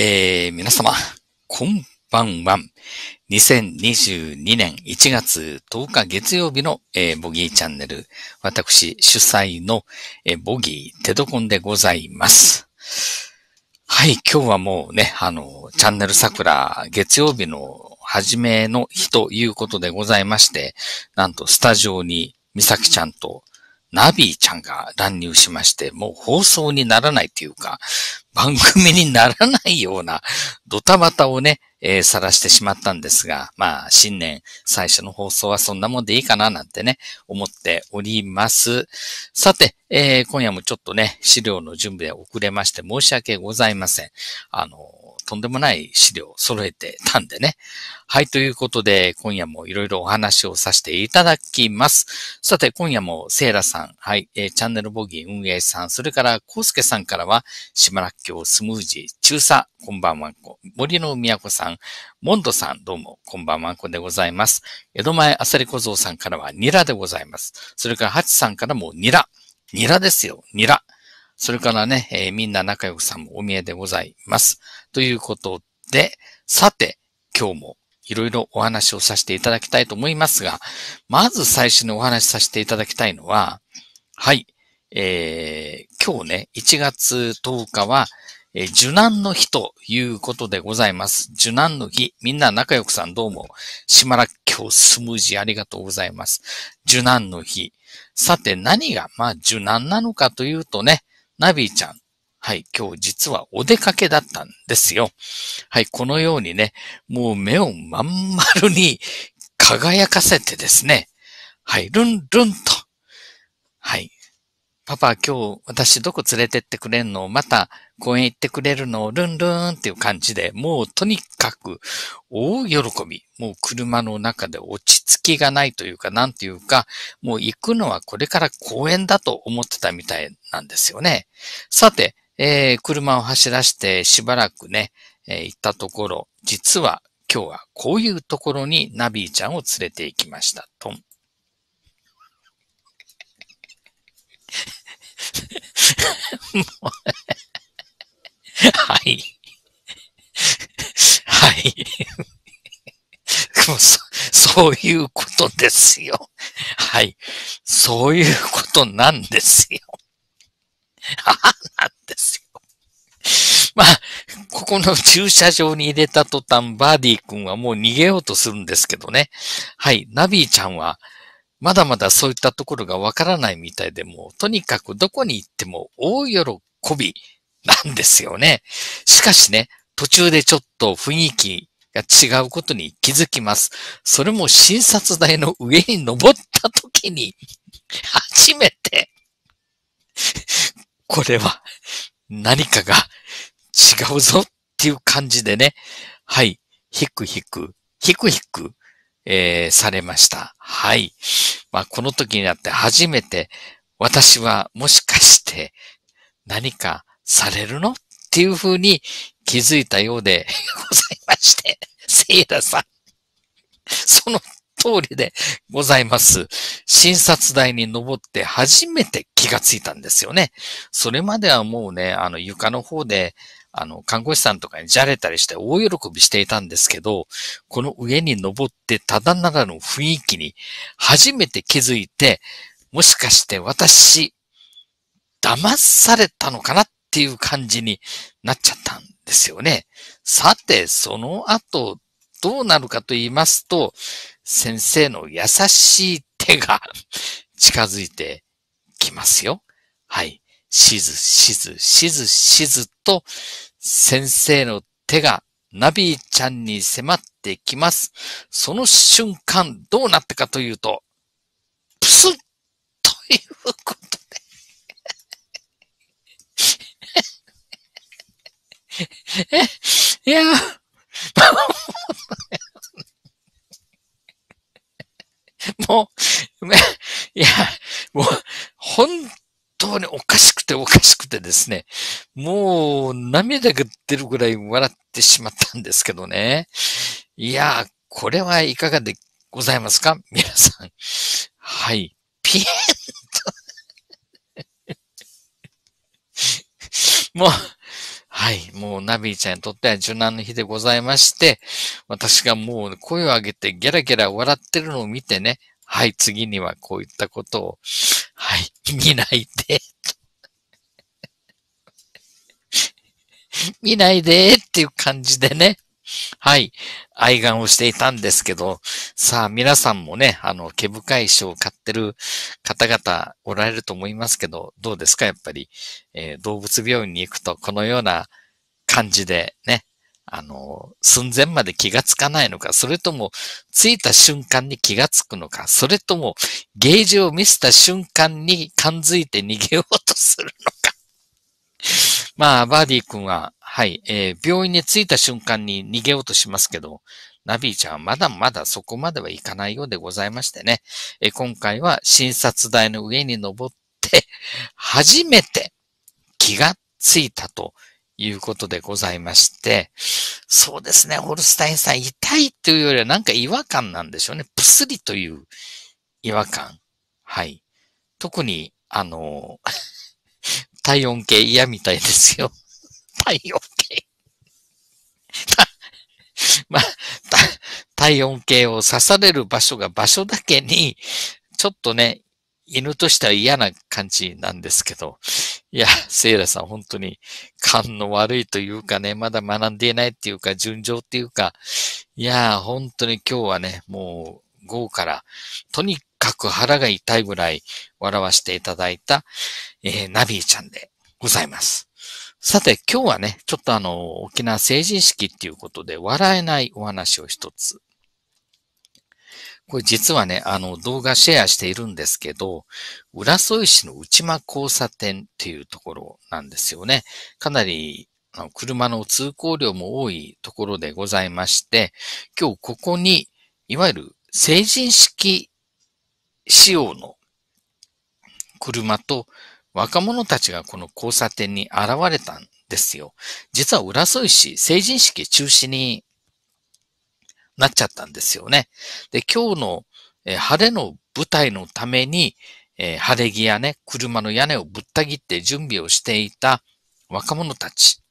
えー、皆様、こんばんは。2022年1月10日月曜日の、えー、ボギーチャンネル、私主催の、えー、ボギーテドコンでございます。はい、今日はもうね、あの、チャンネル桜月曜日の初めの日ということでございまして、なんとスタジオに美咲ちゃんとナビーちゃんが乱入しまして、もう放送にならないというか、番組にならないようなドタバタをね、えー、晒してしまったんですが、まあ、新年最初の放送はそんなもんでいいかななんてね、思っております。さて、えー、今夜もちょっとね、資料の準備で遅れまして申し訳ございません。あの、とんでもない資料を揃えてたんでね。はい、ということで、今夜もいろいろお話をさせていただきます。さて、今夜もセイラさん、はい、えー、チャンネルボギー運営さん、それからコウスケさんからは、島らっきょうスムージー、中佐、こんばんはんこ、森の都さん、モンドさん、どうも、こんばんはんこでございます。江戸前あさり小僧さんからは、ニラでございます。それから、ハチさんからも、ニラ。ニラですよ、ニラ。それからね、えー、みんな仲良くさんもお見えでございます。ということで、さて、今日もいろいろお話をさせていただきたいと思いますが、まず最初にお話しさせていただきたいのは、はい、えー、今日ね、1月10日は、えー、受難の日ということでございます。受難の日、みんな仲良くさんどうも、島らっきょうスムージーありがとうございます。受難の日。さて何が、まあ、受難なのかというとね、ナビーちゃん。はい、今日実はお出かけだったんですよ。はい、このようにね、もう目をまん丸に輝かせてですね、はい、ルンルンと、はい、パパ今日私どこ連れてってくれんのまた公園行ってくれるのルンルンっていう感じで、もうとにかく大喜び。もう車の中で落ち着きがないというか、なんていうか、もう行くのはこれから公園だと思ってたみたいなんですよね。さて、えー、車を走らしてしばらくね、えー、行ったところ、実は今日はこういうところにナビーちゃんを連れて行きました。とん。はい。はい。そそういうことですよ。はい。そういうことなんですよ。あなんですよ。まあ、ここの駐車場に入れた途端、バーディー君はもう逃げようとするんですけどね。はい。ナビーちゃんは、まだまだそういったところがわからないみたいでもとにかくどこに行っても大喜びなんですよね。しかしね、途中でちょっと雰囲気が違うことに気づきます。それも診察台の上に登った時に、初めて、これは何かが違うぞっていう感じでね、はい、ひくひく、ひくひく、えー、されました。はい。まあ、この時になって初めて、私はもしかして何かされるのっていうふうに気づいたようでございまして、セイラさん。その通りでございます。診察台に登って初めて気がついたんですよね。それまではもうね、あの床の方で、あの、看護師さんとかにじゃれたりして大喜びしていたんですけど、この上に登ってただならの雰囲気に初めて気づいて、もしかして私、騙されたのかなっていう感じになっちゃったんですよね。さて、その後、どうなるかと言いますと、先生の優しい手が 近づいてきますよ。はい。しずしずしずしずと先生の手がナビーちゃんに迫ってきます。その瞬間、どうなったかというと、プスッということでいや、もう、いや、もう、本当におかしくておかしくてですね、もう涙が出るぐらい笑ってしまったんですけどね。いや、これはいかがでございますか皆さん。はい。ピエンと もう、はい。もうナビーちゃんにとっては柔軟の日でございまして、私がもう声を上げてギャラギャラ笑ってるのを見てね、はい。次にはこういったことを、はい。見ないで見ないでっていう感じでね。はい。愛願をしていたんですけど、さあ皆さんもね、あの、毛深い書を買ってる方々おられると思いますけど、どうですかやっぱり、えー、動物病院に行くとこのような感じでね、あの、寸前まで気がつかないのか、それとも、着いた瞬間に気がつくのか、それとも、ゲージを見せた瞬間に感づいて逃げようとするのか。まあ、バーディー君は、はい、えー、病院に着いた瞬間に逃げようとしますけど、ナビーちゃんはまだまだそこまではいかないようでございましてね、えー、今回は診察台の上に登って、初めて気がついたということでございまして、そうですね、ホルスタインさん痛いというよりはなんか違和感なんでしょうね。プスリという違和感。はい。特に、あのー体温計嫌みたいですよ。体温計 まあ、体温計を刺される場所が場所だけに、ちょっとね、犬としては嫌な感じなんですけど、いや、セイラさん、本当に勘の悪いというかね、まだ学んでいないっていうか、順調っていうか、いや、本当に今日はね、もう、午後から、とにかく腹が痛いぐらい笑わせていただいた、えー、ナビーちゃんでございます。さて、今日はね、ちょっとあの、沖縄成人式っていうことで笑えないお話を一つ。これ実はね、あの、動画シェアしているんですけど、浦添市の内間交差点っていうところなんですよね。かなりの車の通行量も多いところでございまして、今日ここに、いわゆる成人式仕様の車と若者たちがこの交差点に現れたんですよ。実は浦添市、成人式中止になっちゃったんですよね。で、今日の、え晴れの舞台のために、え晴れ着やね、車の屋根をぶった切って準備をしていた若者たち。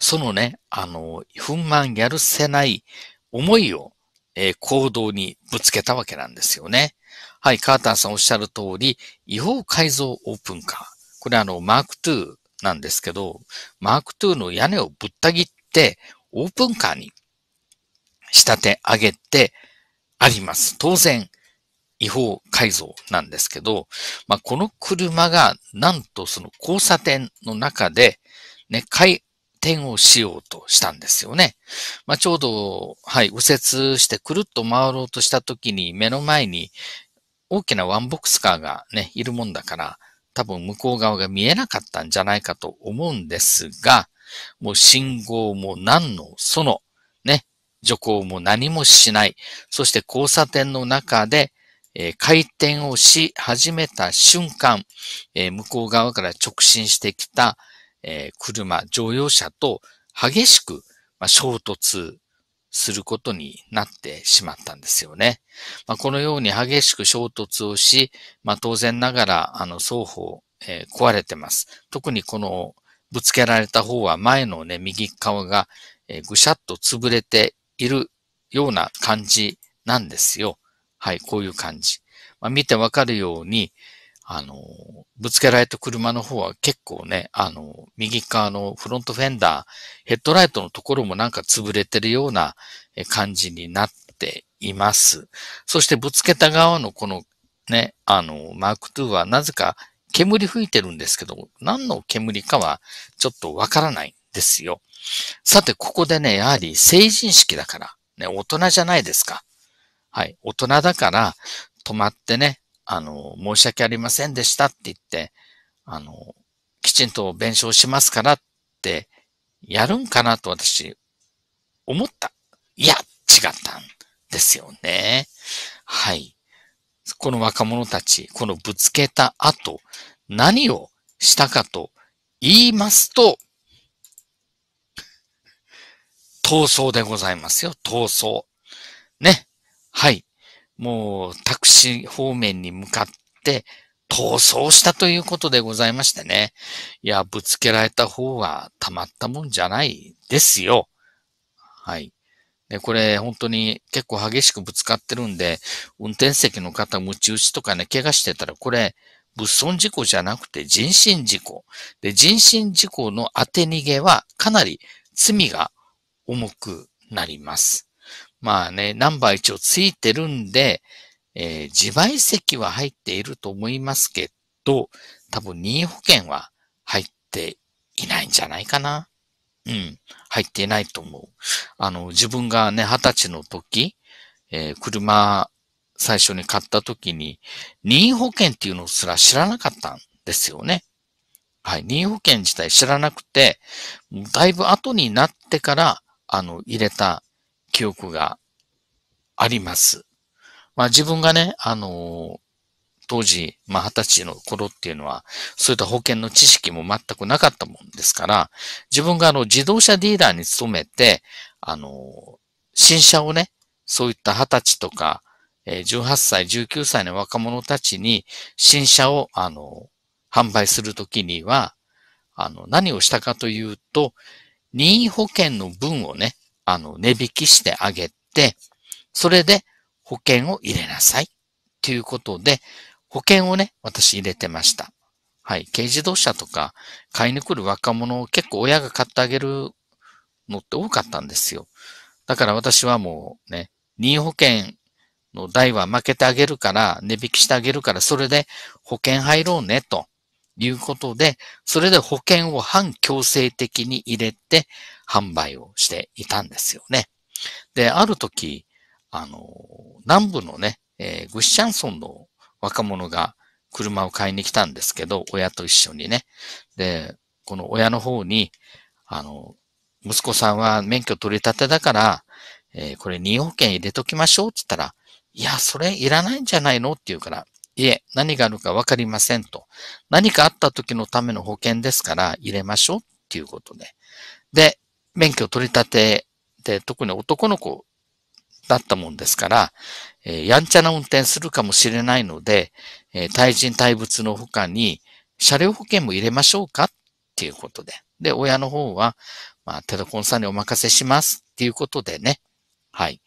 そのね、あの、憤懣やるせない思いを、え行動にぶつけたわけなんですよね。はい、カーターさんおっしゃる通り、違法改造オープンカー。これあの、マーク2なんですけど、マーク2の屋根をぶった切って、オープンカーに仕立て上げてあります。当然、違法改造なんですけど、まあ、この車がなんとその交差点の中で、ね、回転をしようとしたんですよね。まあ、ちょうど、はい、右折してくるっと回ろうとした時に目の前に大きなワンボックスカーがね、いるもんだから、多分向こう側が見えなかったんじゃないかと思うんですが、もう信号も何のその、ね、徐行も何もしない。そして交差点の中で、えー、回転をし始めた瞬間、えー、向こう側から直進してきた、えー、車、乗用車と激しく、まあ、衝突することになってしまったんですよね。まあ、このように激しく衝突をし、まあ、当然ながら、あの、双方、えー、壊れてます。特にこの、ぶつけられた方は前のね、右側が、えぐしゃっと潰れているような感じなんですよ。はい、こういう感じ。まあ、見てわかるように、あの、ぶつけられた車の方は結構ね、あの、右側のフロントフェンダー、ヘッドライトのところもなんか潰れてるような感じになっています。そしてぶつけた側のこのね、あの、マーク2はなぜか煙吹いてるんですけど、何の煙かはちょっとわからないんですよ。さて、ここでね、やはり成人式だから、ね、大人じゃないですか。はい、大人だから、止まってね、あの、申し訳ありませんでしたって言って、あの、きちんと弁償しますからってやるんかなと私思った。いや、違ったんですよね。はい。この若者たち、このぶつけた後、何をしたかと言いますと、闘争でございますよ、闘争。ね。はい。もうタクシー方面に向かって逃走したということでございましてね。いや、ぶつけられた方はたまったもんじゃないですよ。はい。で、これ本当に結構激しくぶつかってるんで、運転席の方むち打ちとかね、怪我してたらこれ、物損事故じゃなくて人身事故。で、人身事故の当て逃げはかなり罪が重くなります。まあね、ナンバー1をついてるんで、えー、自賠責は入っていると思いますけど、多分任意保険は入っていないんじゃないかな。うん、入っていないと思う。あの、自分がね、二十歳の時、えー、車最初に買った時に、任意保険っていうのすら知らなかったんですよね。はい。任意保険自体知らなくて、だいぶ後になってから、あの、入れた記憶があります。まあ自分がね、あの当時、まあ、二十歳の頃っていうのは、そういった保険の知識も全くなかったもんですから、自分があの、自動車ディーラーに勤めて、あの、新車をね、そういった二十歳とか、18歳、19歳の若者たちに、新車を、あの、販売するときには、あの、何をしたかというと、任意保険の分をね、あの、値引きしてあげて、それで保険を入れなさい。ということで、保険をね、私入れてました。はい。軽自動車とか買いに来る若者を結構親が買ってあげるのって多かったんですよ。だから私はもうね、任意保険の代は負けてあげるから、値引きしてあげるから、それで保険入ろうねと。いうことで、それで保険を反強制的に入れて販売をしていたんですよね。で、ある時、あの、南部のね、えー、グッシャンソンの若者が車を買いに来たんですけど、親と一緒にね。で、この親の方に、あの、息子さんは免許取り立てだから、えー、これ任意保険入れときましょうって言ったら、いや、それいらないんじゃないのって言うから、いえ、何があるかわかりませんと。何かあった時のための保険ですから入れましょうっていうことで。で、免許取り立てで、特に男の子だったもんですから、えー、やんちゃな運転するかもしれないので、えー、対人対物の他に車両保険も入れましょうかっていうことで。で、親の方は、まあ、テレコンさんにお任せしますっていうことでね。はい。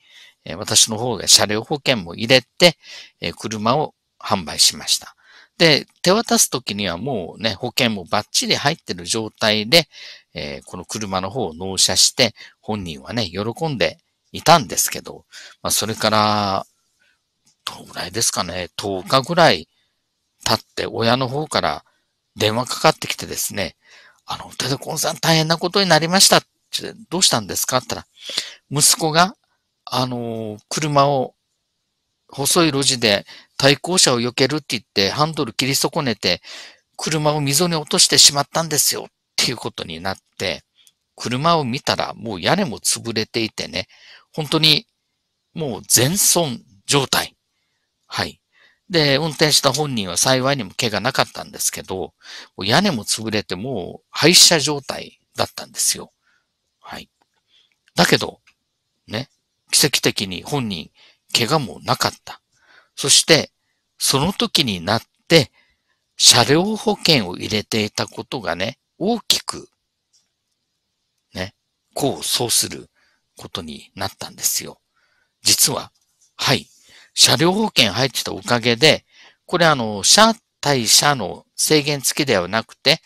えー、私の方が車両保険も入れて、えー、車を販売しました。で、手渡すときにはもうね、保険もバッチリ入ってる状態で、えー、この車の方を納車して、本人はね、喜んでいたんですけど、まあ、それから、どのぐらいですかね、10日ぐらい経って、親の方から電話かかってきてですね、あの、テレコンさん大変なことになりました。どうしたんですかって言ったら、息子が、あの、車を細い路地で対向車を避けるって言ってハンドル切り損ねて車を溝に落としてしまったんですよっていうことになって、車を見たらもう屋根も潰れていてね、本当にもう全損状態。はい。で、運転した本人は幸いにも怪我なかったんですけど、屋根も潰れてもう廃車状態だったんですよ。はい。だけど、ね、奇跡的に本人怪我もなかった。そして、その時になって、車両保険を入れていたことがね、大きく、ね、こう、そうすることになったんですよ。実は、はい。車両保険入ってたおかげで、これあの、車対車の制限付きではなくて、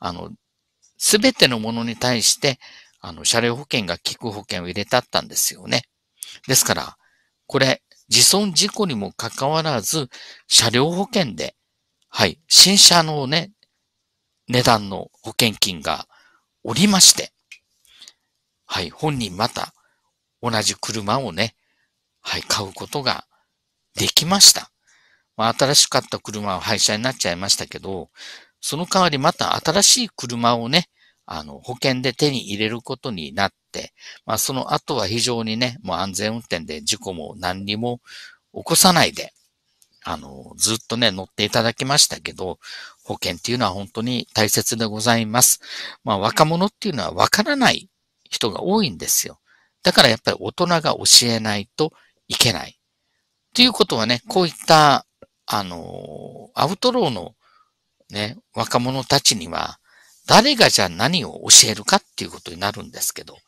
あの、すべてのものに対して、あの、車両保険が効く保険を入れてあったんですよね。ですから、これ、自損事故にもかかわらず、車両保険で、はい、新車のね、値段の保険金がおりまして、はい、本人また同じ車をね、はい、買うことができました。まあ、新しかった車は廃車になっちゃいましたけど、その代わりまた新しい車をね、あの、保険で手に入れることになっ、まあ、その後は非常にね、もう安全運転で事故も何にも起こさないで、あの、ずっとね、乗っていただきましたけど、保険っていうのは本当に大切でございます。まあ、若者っていうのはわからない人が多いんですよ。だからやっぱり大人が教えないといけない。ということはね、こういった、あの、アウトローのね、若者たちには、誰がじゃあ何を教えるかっていうことになるんですけど、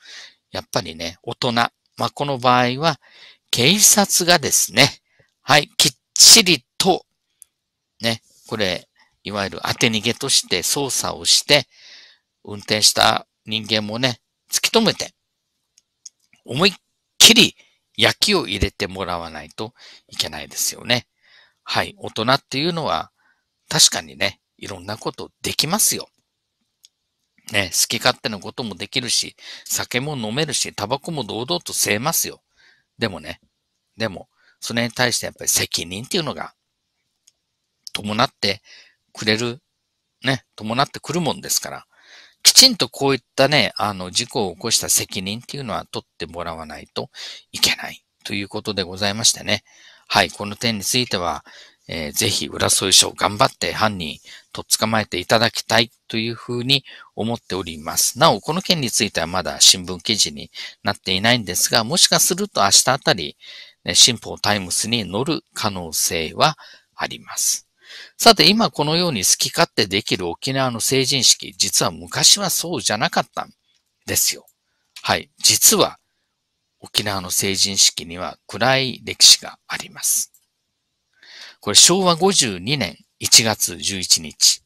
やっぱりね、大人。まあ、この場合は、警察がですね、はい、きっちりと、ね、これ、いわゆる当て逃げとして捜査をして、運転した人間もね、突き止めて、思いっきり焼きを入れてもらわないといけないですよね。はい、大人っていうのは、確かにね、いろんなことできますよ。ね、好き勝手なこともできるし、酒も飲めるし、タバコも堂々と吸えますよ。でもね、でも、それに対してやっぱり責任っていうのが、伴ってくれる、ね、伴ってくるもんですから、きちんとこういったね、あの、事故を起こした責任っていうのは取ってもらわないといけないということでございましてね。はい、この点については、えー、ぜひ、浦添署頑張って犯人と捕まえていただきたいというふうに思っております。なお、この件についてはまだ新聞記事になっていないんですが、もしかすると明日あたり、新報タイムスに載る可能性はあります。さて、今このように好き勝手できる沖縄の成人式、実は昔はそうじゃなかったんですよ。はい。実は、沖縄の成人式には暗い歴史があります。これ昭和52年、1月11日。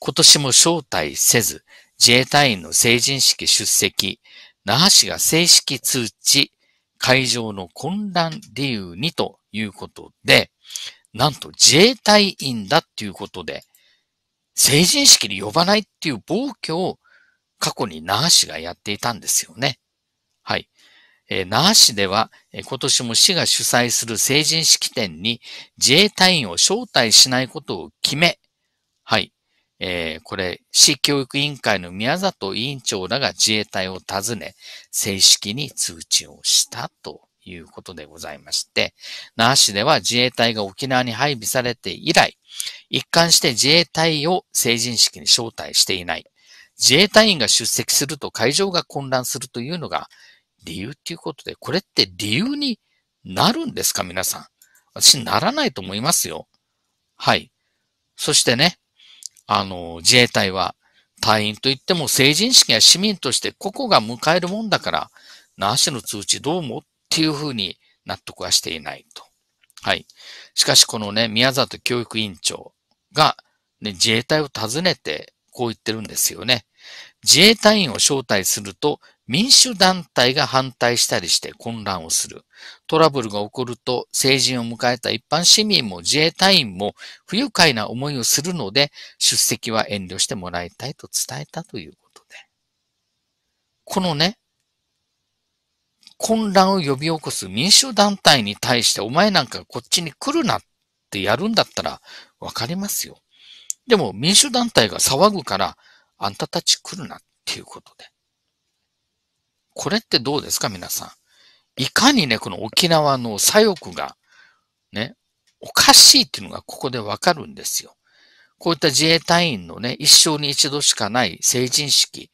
今年も招待せず、自衛隊員の成人式出席、那覇市が正式通知、会場の混乱理由にということで、なんと自衛隊員だっていうことで、成人式に呼ばないっていう暴挙を過去に那覇市がやっていたんですよね。はい。え那覇市では、え今年も市が主催する成人式典に自衛隊員を招待しないことを決め、はい、えー、これ、市教育委員会の宮里委員長らが自衛隊を訪ね、正式に通知をしたということでございまして、那覇市では自衛隊が沖縄に配備されて以来、一貫して自衛隊を成人式に招待していない。自衛隊員が出席すると会場が混乱するというのが、理由っていうことで、これって理由になるんですか皆さん。私、ならないと思いますよ。はい。そしてね、あの、自衛隊は、隊員といっても成人式や市民として個々が迎えるもんだから、なしの通知どうもっていうふうに納得はしていないと。はい。しかし、このね、宮里教育委員長が、ね、自衛隊を訪ねて、こう言ってるんですよね。自衛隊員を招待すると、民主団体が反対したりして混乱をする。トラブルが起こると成人を迎えた一般市民も自衛隊員も不愉快な思いをするので出席は遠慮してもらいたいと伝えたということで。このね、混乱を呼び起こす民主団体に対してお前なんかこっちに来るなってやるんだったらわかりますよ。でも民主団体が騒ぐからあんたたち来るなっていうことで。これってどうですか、皆さん。いかにね、この沖縄の左翼が、ね、おかしいっていうのがここでわかるんですよ。こういった自衛隊員のね、一生に一度しかない成人式、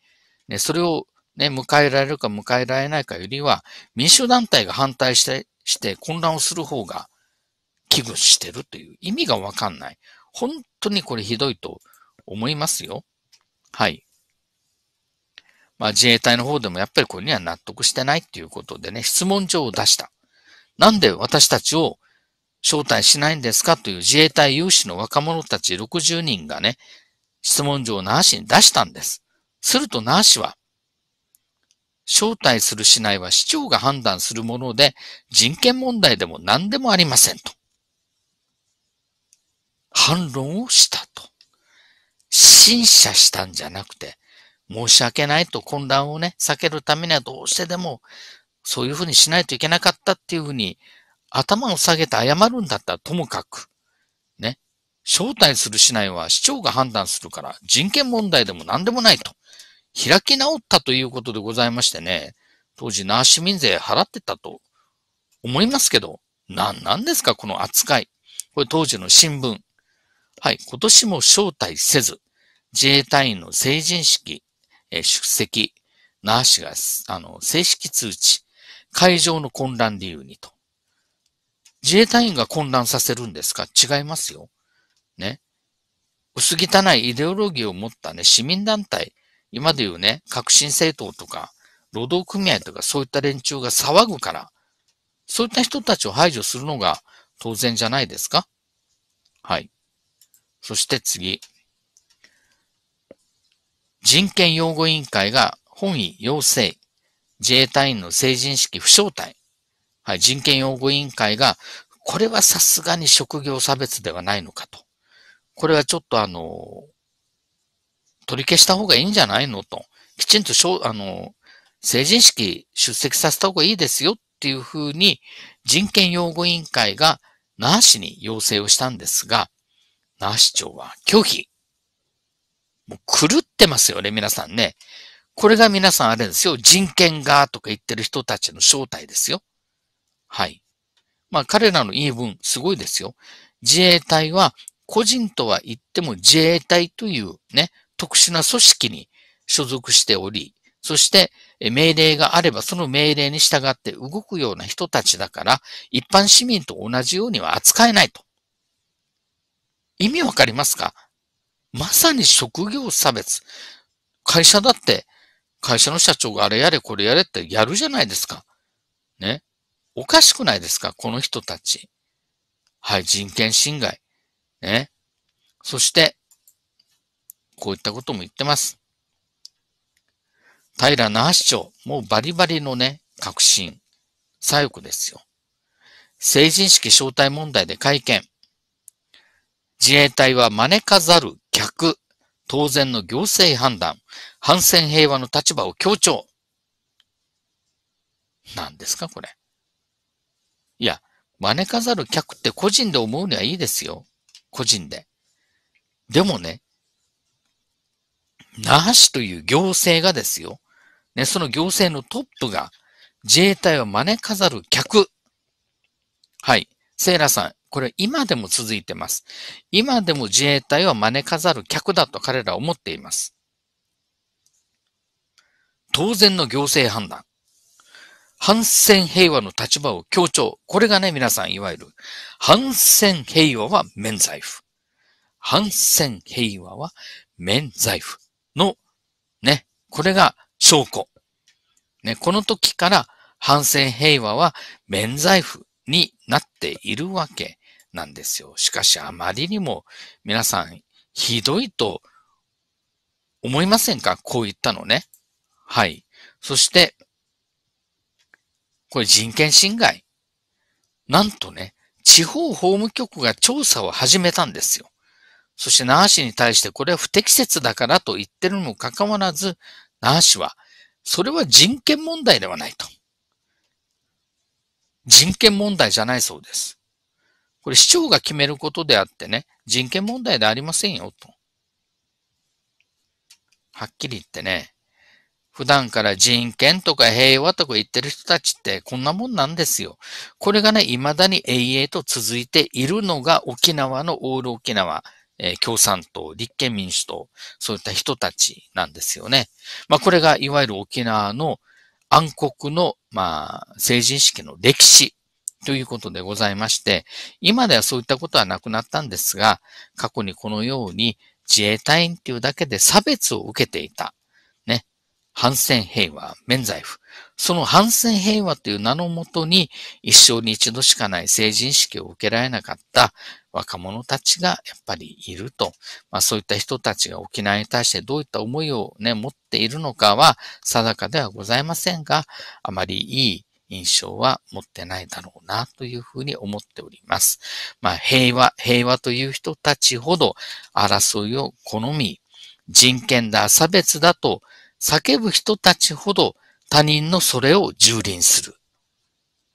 ね、それをね、迎えられるか迎えられないかよりは、民主団体が反対して、して混乱をする方が危惧してるという意味がわかんない。本当にこれひどいと思いますよ。はい。まあ、自衛隊の方でもやっぱりこれには納得してないっていうことでね、質問状を出した。なんで私たちを招待しないんですかという自衛隊有志の若者たち60人がね、質問状をナーシに出したんです。するとナーシは、招待するしないは市長が判断するもので、人権問題でも何でもありませんと。反論をしたと。審査したんじゃなくて、申し訳ないと混乱をね、避けるためにはどうしてでも、そういうふうにしないといけなかったっていうふうに、頭を下げて謝るんだったらともかく、ね、招待するしないは市長が判断するから、人権問題でも何でもないと。開き直ったということでございましてね、当時、ナー市民税払ってたと思いますけど、何なんですか、この扱い。これ当時の新聞。はい、今年も招待せず、自衛隊員の成人式、え出席、なしが、あの、正式通知、会場の混乱理由にと。自衛隊員が混乱させるんですか違いますよ。ね。薄汚いイデオロギーを持ったね、市民団体、今で言うね、革新政党とか、労働組合とかそういった連中が騒ぐから、そういった人たちを排除するのが当然じゃないですかはい。そして次。人権擁護委員会が本位要請、自衛隊員の成人式不招待。はい、人権擁護委員会が、これはさすがに職業差別ではないのかと。これはちょっとあの、取り消した方がいいんじゃないのと。きちんとしょ、あの、成人式出席させた方がいいですよっていうふうに人権擁護委員会が那覇市に要請をしたんですが、那覇市長は拒否。もう狂ってますよね、皆さんね。これが皆さんあれですよ。人権がとか言ってる人たちの正体ですよ。はい。まあ彼らの言い分、すごいですよ。自衛隊は個人とは言っても自衛隊というね、特殊な組織に所属しており、そして命令があればその命令に従って動くような人たちだから、一般市民と同じようには扱えないと。意味わかりますかまさに職業差別。会社だって、会社の社長があれやれこれやれってやるじゃないですか。ね。おかしくないですかこの人たち。はい、人権侵害。ね。そして、こういったことも言ってます。平那覇市長、もうバリバリのね、革新、左翼ですよ。成人式招待問題で会見。自衛隊は招かざる客、当然の行政判断、反戦平和の立場を強調。何ですか、これ。いや、招かざる客って個人で思うにはいいですよ。個人で。でもね、那覇市という行政がですよ。ね、その行政のトップが、自衛隊は招かざる客。はい。セイラさん、これ今でも続いてます。今でも自衛隊は招かざる客だと彼らは思っています。当然の行政判断。反戦平和の立場を強調。これがね、皆さん、いわゆる、反戦平和は免罪符。反戦平和は免罪符の、ね、これが証拠。ね、この時から反戦平和は免罪符になっているわけなんですよ。しかしあまりにも皆さんひどいと思いませんかこういったのね。はい。そして、これ人権侵害。なんとね、地方法務局が調査を始めたんですよ。そして那覇市に対してこれは不適切だからと言ってるにもかかわらず、那覇市は、それは人権問題ではないと。人権問題じゃないそうです。これ市長が決めることであってね、人権問題でありませんよ、と。はっきり言ってね、普段から人権とか平和とか言ってる人たちってこんなもんなんですよ。これがね、未だに永遠と続いているのが沖縄のオール沖縄、えー、共産党、立憲民主党、そういった人たちなんですよね。まあこれがいわゆる沖縄の暗黒の、まあ、成人式の歴史ということでございまして、今ではそういったことはなくなったんですが、過去にこのように自衛隊員というだけで差別を受けていた。ね。反戦平和、免罪符。その反戦平和という名のもとに、一生に一度しかない成人式を受けられなかった若者たちがやっぱりいると。まあそういった人たちが沖縄に対してどういった思いをね、持っているのかは定かではございませんが、あまりいい印象は持ってないだろうなというふうに思っております。まあ、平和、平和という人たちほど争いを好み、人権だ、差別だと叫ぶ人たちほど他人のそれを蹂躙する。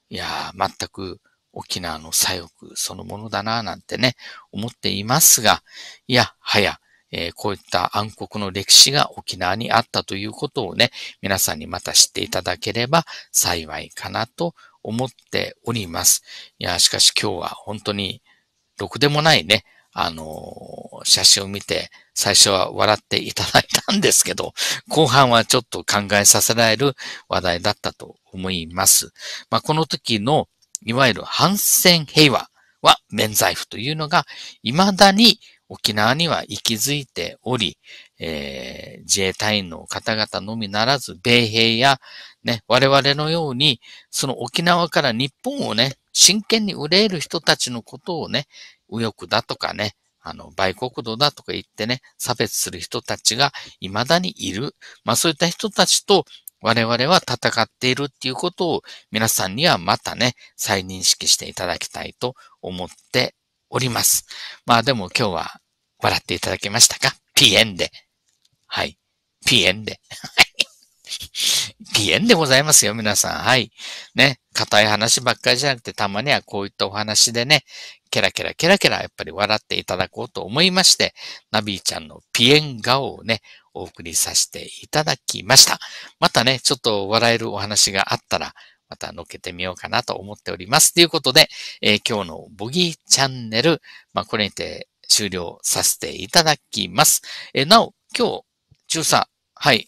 いやー、全く沖縄の左翼そのものだななんてね、思っていますが、いや、はや、えー、こういった暗黒の歴史が沖縄にあったということをね、皆さんにまた知っていただければ幸いかなと思っております。いや、しかし今日は本当に、ろくでもないね、あのー、写真を見て、最初は笑っていただいたんですけど、後半はちょっと考えさせられる話題だったと思います。まあ、この時の、いわゆる反戦平和は免罪符というのが、未だに沖縄には息づいており、えー、自衛隊員の方々のみならず、米兵や、ね、我々のように、その沖縄から日本をね、真剣に憂える人たちのことをね、右翼だとかね、あの、売国度だとか言ってね、差別する人たちが未だにいる。まあそういった人たちと我々は戦っているっていうことを皆さんにはまたね、再認識していただきたいと思っております。まあでも今日は笑っていただけましたかピエンで。はい。ピエンで。ピエンでございますよ、皆さん。はい。ね。硬い話ばっかりじゃなくて、たまにはこういったお話でね、ケラケラケラケラやっぱり笑っていただこうと思いまして、ナビーちゃんのピエン顔をね、お送りさせていただきました。またね、ちょっと笑えるお話があったら、また乗っけてみようかなと思っております。ということで、えー、今日のボギーチャンネル、まあ、これにて終了させていただきます。えー、なお、今日、中佐、はい、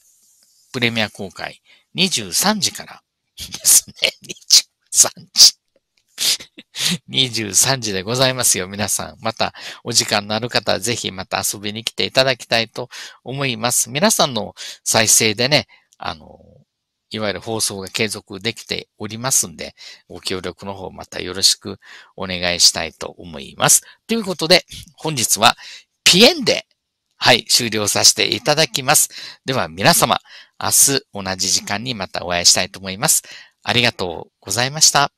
プレミア公開23時からですね、23 時。23 時でございますよ、皆さん。また、お時間のある方はぜひまた遊びに来ていただきたいと思います。皆さんの再生でね、あの、いわゆる放送が継続できておりますんで、ご協力の方またよろしくお願いしたいと思います。ということで、本日はピエンで、はい、終了させていただきます。では皆様、明日同じ時間にまたお会いしたいと思います。ありがとうございました。